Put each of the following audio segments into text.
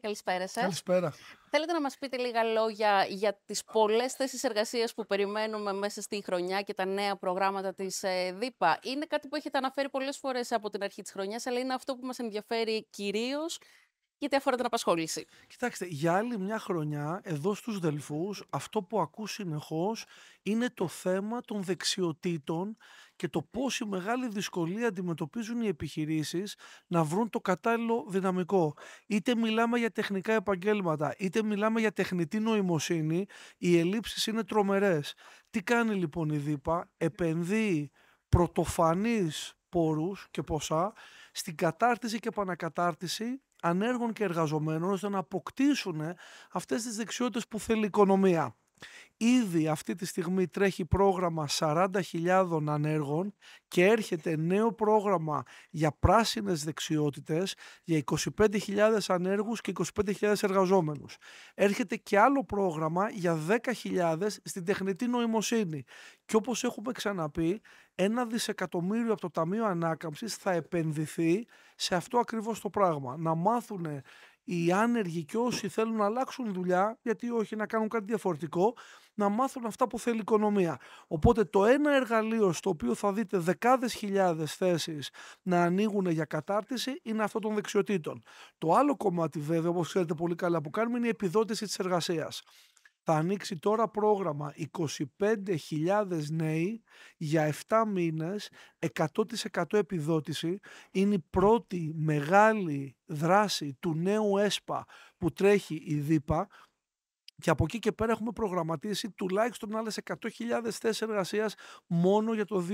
Καλησπέρα σας. Καλησπέρα. Θέλετε να μας πείτε λίγα λόγια για τις πολλές θέσεις εργασίας που περιμένουμε μέσα στη χρονιά και τα νέα προγράμματα της ε, ΔΥΠΑ. Είναι κάτι που έχετε αναφέρει πολλές φορές από την αρχή της χρονιάς, αλλά είναι αυτό που μας ενδιαφέρει κυρίως γιατί αφορά την απασχόληση. Κοιτάξτε, για άλλη μια χρονιά, εδώ στους Δελφούς, αυτό που ακούω συνεχώς είναι το θέμα των δεξιοτήτων και το πόση μεγάλη δυσκολία αντιμετωπίζουν οι επιχειρήσεις να βρουν το κατάλληλο δυναμικό. Είτε μιλάμε για τεχνικά επαγγέλματα, είτε μιλάμε για τεχνητή νοημοσύνη, οι ελλείψεις είναι τρομερές. Τι κάνει λοιπόν η ΔΥΠΑ, επενδύει πρωτοφανείς πόρους και ποσά στην κατάρτιση και επανακατάρτιση ανέργων και εργαζομένων ώστε να αποκτήσουν αυτές τις δεξιότητες που θέλει η οικονομία. Ήδη αυτή τη στιγμή τρέχει πρόγραμμα 40.000 ανέργων και έρχεται νέο πρόγραμμα για πράσινες δεξιότητες για 25.000 ανέργους και 25.000 εργαζόμενους. Έρχεται και άλλο πρόγραμμα για 10.000 στην τεχνητή νοημοσύνη. Και όπως έχουμε ξαναπεί, ένα δισεκατομμύριο από το Ταμείο Ανάκαμψης θα επενδυθεί σε αυτό ακριβώς το πράγμα. Να μάθουν οι άνεργοι και όσοι θέλουν να αλλάξουν δουλειά, γιατί όχι να κάνουν κάτι διαφορετικό, να μάθουν αυτά που θέλει η οικονομία. Οπότε το ένα εργαλείο στο οποίο θα δείτε δεκάδες χιλιάδες θέσεις να ανοίγουν για κατάρτιση είναι αυτό των δεξιοτήτων. Το άλλο κομμάτι βέβαια, όπως ξέρετε πολύ καλά που κάνουμε, είναι η επιδότηση της εργασίας θα ανοίξει τώρα πρόγραμμα 25.000 νέοι για 7 μήνες, 100% επιδότηση. Είναι η πρώτη μεγάλη δράση του νέου ΕΣΠΑ που τρέχει η ΔΥΠΑ, και από εκεί και πέρα έχουμε προγραμματίσει τουλάχιστον άλλες 100.000 θέσεις εργασίας μόνο για το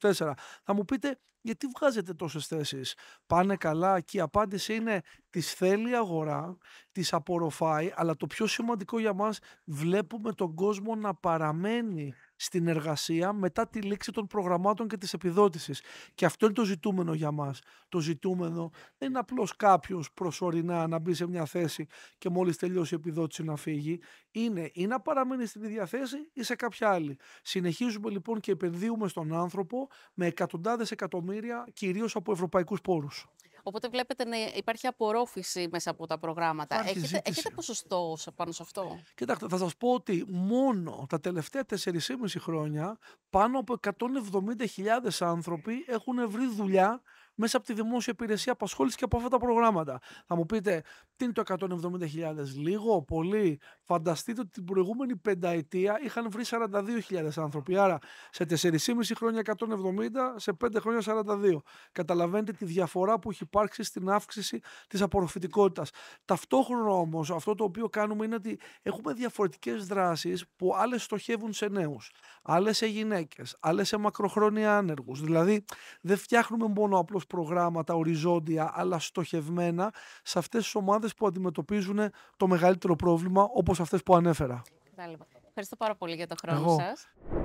2024. Θα μου πείτε, γιατί βγάζετε τόσες θέσεις. Πάνε καλά και η απάντηση είναι τις θέλει η αγορά, τις απορροφάει, αλλά το πιο σημαντικό για μας βλέπουμε τον κόσμο να παραμένει στην εργασία μετά τη λήξη των προγραμμάτων και της επιδότησης. Και αυτό είναι το ζητούμενο για μας. Το ζητούμενο δεν είναι απλώς κάποιος προσωρινά να μπει σε μια θέση και μόλις τελειώσει η επιδότηση να φύγει. Είναι ή να παραμείνει στην ίδια θέση ή σε κάποια άλλη. Συνεχίζουμε λοιπόν και επενδύουμε στον άνθρωπο με εκατοντάδες εκατομμύρια κυρίως από ευρωπαϊκούς πόρους. Οπότε βλέπετε να υπάρχει απορρόφηση μέσα από τα προγράμματα. έχετε, έχετε ποσοστό πάνω σε αυτό. Κοιτάξτε, θα σας πω ότι μόνο τα τελευταία 4,5 χρόνια πάνω από 170.000 άνθρωποι έχουν βρει δουλειά μέσα από τη δημόσια υπηρεσία απασχόλησης και από αυτά τα προγράμματα. Θα μου πείτε, τι είναι το 170.000, λίγο, πολύ. Φανταστείτε ότι την προηγούμενη πενταετία είχαν βρει 42.000 άνθρωποι. Άρα σε 4,5 χρόνια 170, σε 5 χρόνια 42. Καταλαβαίνετε τη διαφορά που έχει υπάρξει στην αύξηση της απορροφητικότητας. Ταυτόχρονα όμως, αυτό το οποίο κάνουμε είναι ότι έχουμε διαφορετικές δράσεις που άλλες στοχεύουν σε νέους, άλλες σε γυναίκες, άλλες σε μακροχρόνια άνεργους. Δηλαδή, δεν φτιάχνουμε μόνο απλώς προγράμματα οριζόντια αλλά στοχευμένα σε αυτές τις ομάδες που αντιμετωπίζουν το μεγαλύτερο πρόβλημα όπως αυτές που ανέφερα. Ευχαριστώ πάρα πολύ για το χρόνο Εγώ. σας.